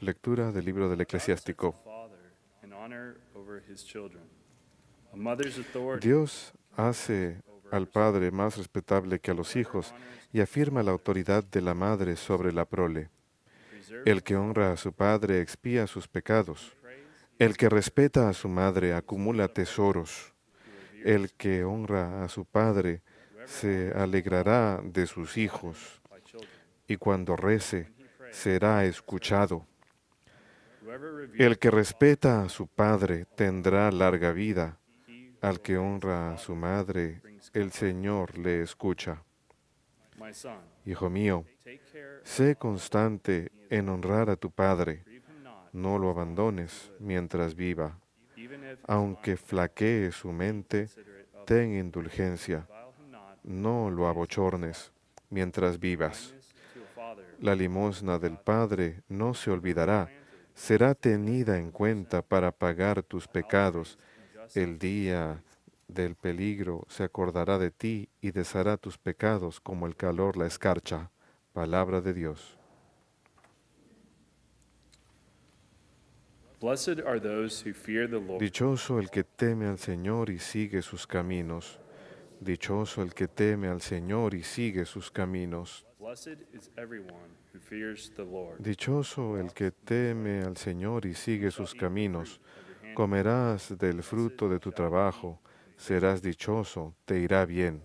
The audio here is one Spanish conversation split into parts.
Lectura del libro del Eclesiástico. Dios hace al padre más respetable que a los hijos y afirma la autoridad de la madre sobre la prole. El que honra a su padre expía sus pecados. El que respeta a su madre acumula tesoros. El que honra a su padre se alegrará de sus hijos y cuando rece será escuchado. El que respeta a su padre tendrá larga vida. Al que honra a su madre, el Señor le escucha. Hijo mío, sé constante en honrar a tu padre. No lo abandones mientras viva. Aunque flaquee su mente, ten indulgencia. No lo abochornes mientras vivas. La limosna del Padre no se olvidará, será tenida en cuenta para pagar tus pecados. El día del peligro se acordará de ti y deshará tus pecados como el calor la escarcha. Palabra de Dios. Dichoso el que teme al Señor y sigue sus caminos. Dichoso el que teme al Señor y sigue sus caminos. Dichoso el que teme al Señor y sigue sus caminos. Comerás del fruto de tu trabajo, serás dichoso, te irá bien.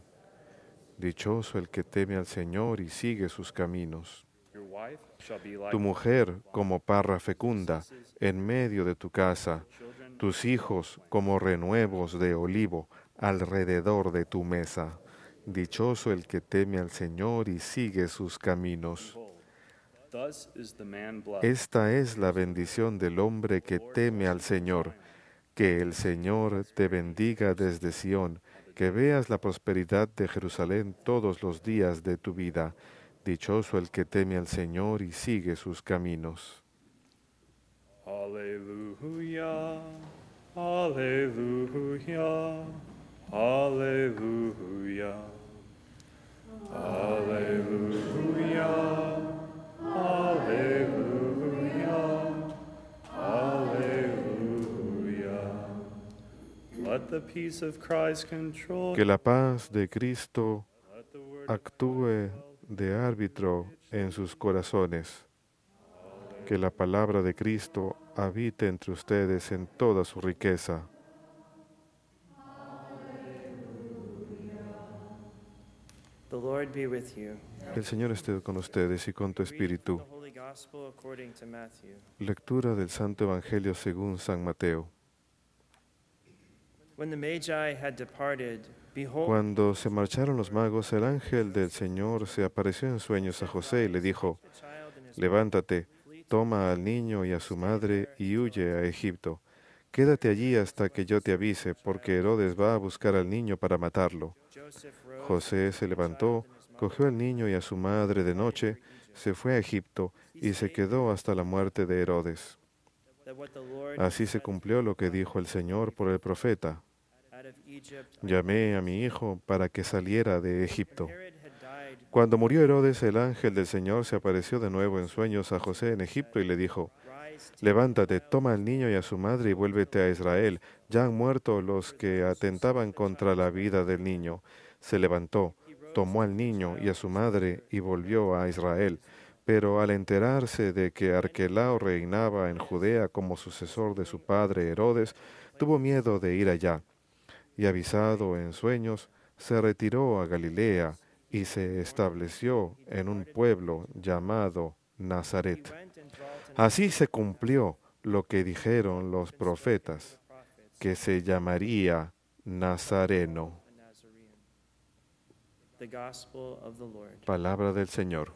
Dichoso el que teme al Señor y sigue sus caminos. Tu mujer como parra fecunda en medio de tu casa, tus hijos como renuevos de olivo alrededor de tu mesa. Dichoso el que teme al Señor y sigue sus caminos. Esta es la bendición del hombre que teme al Señor. Que el Señor te bendiga desde Sión, que veas la prosperidad de Jerusalén todos los días de tu vida. Dichoso el que teme al Señor y sigue sus caminos. Aleluya, aleluya. Aleluya. Aleluya. Aleluya. Aleluya. Que la paz de Cristo actúe de árbitro en sus corazones. Que la palabra de Cristo habite entre ustedes en toda su riqueza. El Señor esté con ustedes y con tu espíritu. Lectura del Santo Evangelio según San Mateo. Cuando se marcharon los magos, el ángel del Señor se apareció en sueños a José y le dijo, levántate, toma al niño y a su madre y huye a Egipto. Quédate allí hasta que yo te avise, porque Herodes va a buscar al niño para matarlo. José se levantó, cogió al niño y a su madre de noche, se fue a Egipto y se quedó hasta la muerte de Herodes. Así se cumplió lo que dijo el Señor por el profeta. Llamé a mi hijo para que saliera de Egipto. Cuando murió Herodes, el ángel del Señor se apareció de nuevo en sueños a José en Egipto y le dijo, Levántate, toma al niño y a su madre y vuélvete a Israel. Ya han muerto los que atentaban contra la vida del niño se levantó, tomó al niño y a su madre y volvió a Israel. Pero al enterarse de que Arquelao reinaba en Judea como sucesor de su padre Herodes, tuvo miedo de ir allá. Y avisado en sueños, se retiró a Galilea y se estableció en un pueblo llamado Nazaret. Así se cumplió lo que dijeron los profetas, que se llamaría Nazareno. Palabra del Señor.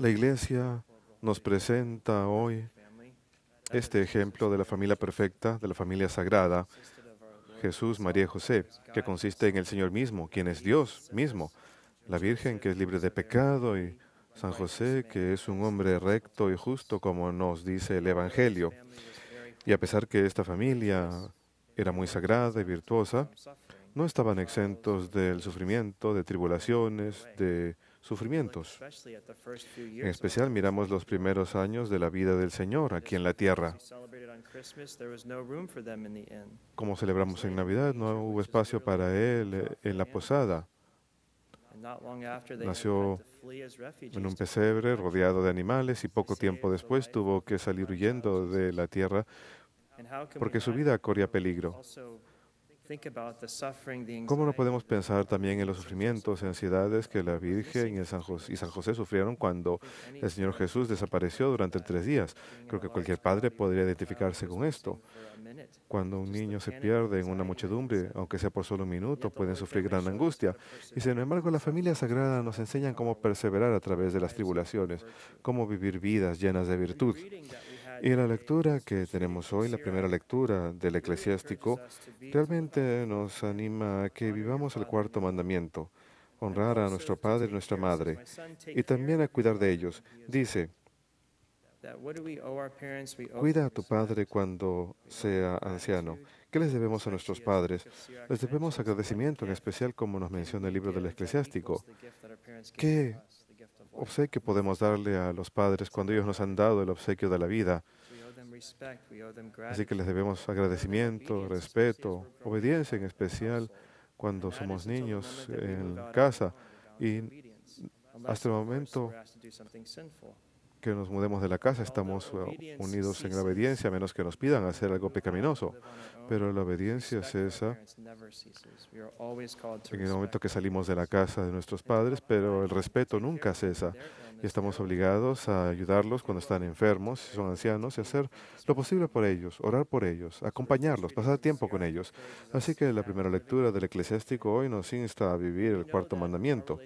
La iglesia nos presenta hoy este ejemplo de la familia perfecta, de la familia sagrada, Jesús, María y José, que consiste en el Señor mismo, quien es Dios mismo, la Virgen que es libre de pecado y San José, que es un hombre recto y justo, como nos dice el Evangelio. Y a pesar que esta familia era muy sagrada y virtuosa, no estaban exentos del sufrimiento, de tribulaciones, de sufrimientos. En especial miramos los primeros años de la vida del Señor aquí en la tierra. Como celebramos en Navidad, no hubo espacio para Él en la posada. Nació en un pesebre rodeado de animales y poco tiempo después tuvo que salir huyendo de la tierra porque su vida corría peligro. ¿Cómo no podemos pensar también en los sufrimientos y ansiedades que la Virgen y, San José, sufrieron cuando el Señor Jesús desapareció durante tres días? Creo que cualquier padre podría identificarse con esto. Cuando un niño se pierde en una muchedumbre, aunque sea por solo un minuto, pueden sufrir gran angustia. Y sin embargo, la familia sagrada nos enseña cómo perseverar a través de las tribulaciones, cómo vivir vidas llenas de virtud. Y la lectura que tenemos hoy, la primera lectura del eclesiástico, realmente nos anima a que vivamos el cuarto mandamiento, honrar a nuestro padre y nuestra madre, y también a cuidar de ellos. Dice, cuida a tu padre cuando sea anciano. ¿Qué les debemos a nuestros padres? Les debemos agradecimiento, en especial como nos menciona el libro del eclesiástico. ¿Qué obsequio podemos darle a los padres cuando ellos nos han dado el obsequio de la vida. Así que les debemos agradecimiento, respeto, obediencia en especial cuando somos niños en casa. Y hasta el momento que nos mudemos de la casa, estamos eh, unidos en la obediencia, a menos que nos pidan hacer algo pecaminoso. Pero la obediencia cesa en el momento que salimos de la casa de nuestros padres, pero el respeto nunca cesa y estamos obligados a ayudarlos cuando están enfermos, si son ancianos, y hacer lo posible por ellos, orar por ellos, acompañarlos, pasar tiempo con ellos. Así que la primera lectura del eclesiástico hoy nos insta a vivir el cuarto mandamiento.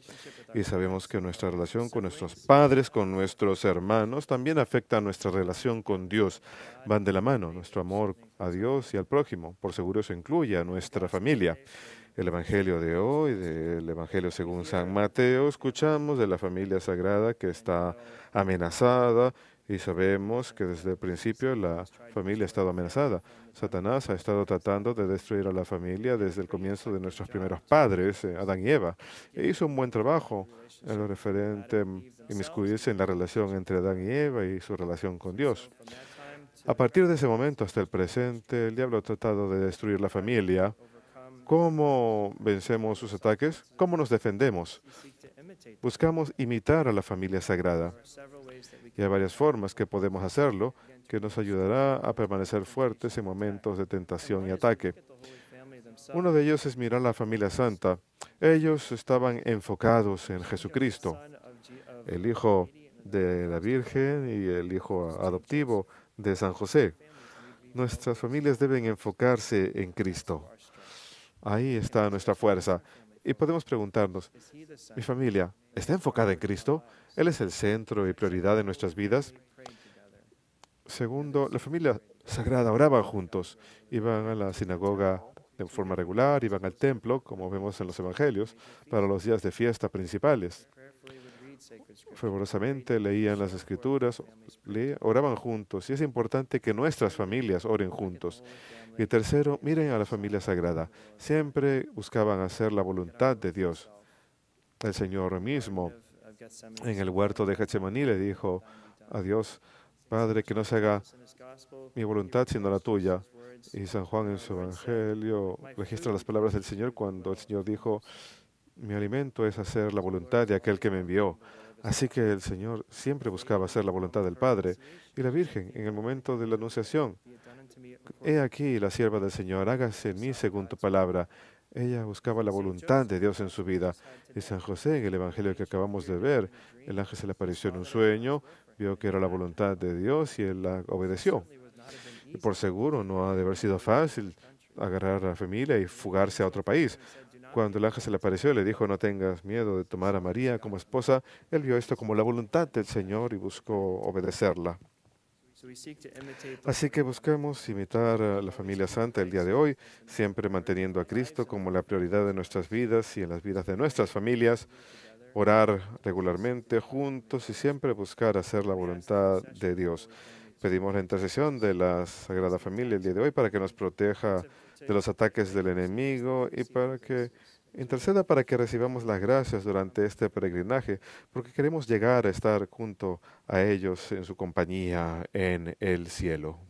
Y sabemos que nuestra relación con nuestros padres, con nuestros hermanos, también afecta a nuestra relación con Dios. Van de la mano nuestro amor a Dios y al prójimo. Por seguro eso incluye a nuestra familia el Evangelio de hoy, del Evangelio según San Mateo, escuchamos de la familia sagrada que está amenazada y sabemos que desde el principio la familia ha estado amenazada. Satanás ha estado tratando de destruir a la familia desde el comienzo de nuestros primeros padres, eh, Adán y Eva. E hizo un buen trabajo en lo referente a mm, inmiscuirse en la relación entre Adán y Eva y su relación con Dios. A partir de ese momento hasta el presente, el diablo ha tratado de destruir la familia cómo vencemos sus ataques, cómo nos defendemos. Buscamos imitar a la familia sagrada. Y hay varias formas que podemos hacerlo que nos ayudará a permanecer fuertes en momentos de tentación y ataque. Uno de ellos es mirar a la familia santa. Ellos estaban enfocados en Jesucristo, el hijo de la Virgen y el hijo adoptivo de San José. Nuestras familias deben enfocarse en Cristo. Ahí está nuestra fuerza. Y podemos preguntarnos, ¿mi familia está enfocada en Cristo? ¿Él es el centro y prioridad de nuestras vidas? Segundo, la familia sagrada oraba juntos. Iban a la sinagoga de forma regular, iban al templo, como vemos en los evangelios, para los días de fiesta principales fervorosamente, leían las escrituras, oraban juntos. Y es importante que nuestras familias oren juntos. Y tercero, miren a la familia sagrada. Siempre buscaban hacer la voluntad de Dios. El Señor mismo en el huerto de Getsemaní le dijo a Dios, Padre, que no se haga mi voluntad sino la tuya. Y San Juan en su Evangelio registra las palabras del Señor cuando el Señor dijo, mi alimento es hacer la voluntad de aquel que me envió. Así que el Señor siempre buscaba hacer la voluntad del Padre. Y la Virgen, en el momento de la Anunciación, he aquí la sierva del Señor, hágase mi segundo según tu palabra. Ella buscaba la voluntad de Dios en su vida. Y San José, en el Evangelio que acabamos de ver, el ángel se le apareció en un sueño, vio que era la voluntad de Dios y él la obedeció. Y por seguro no ha de haber sido fácil agarrar a la familia y fugarse a otro país. Cuando el ángel se le apareció y le dijo, no tengas miedo de tomar a María como esposa, él vio esto como la voluntad del Señor y buscó obedecerla. Así que buscamos imitar a la familia santa el día de hoy, siempre manteniendo a Cristo como la prioridad de nuestras vidas y en las vidas de nuestras familias, orar regularmente juntos y siempre buscar hacer la voluntad de Dios. Pedimos la intercesión de la Sagrada Familia el día de hoy para que nos proteja de los ataques del enemigo y para que interceda para que recibamos las gracias durante este peregrinaje, porque queremos llegar a estar junto a ellos en su compañía en el cielo.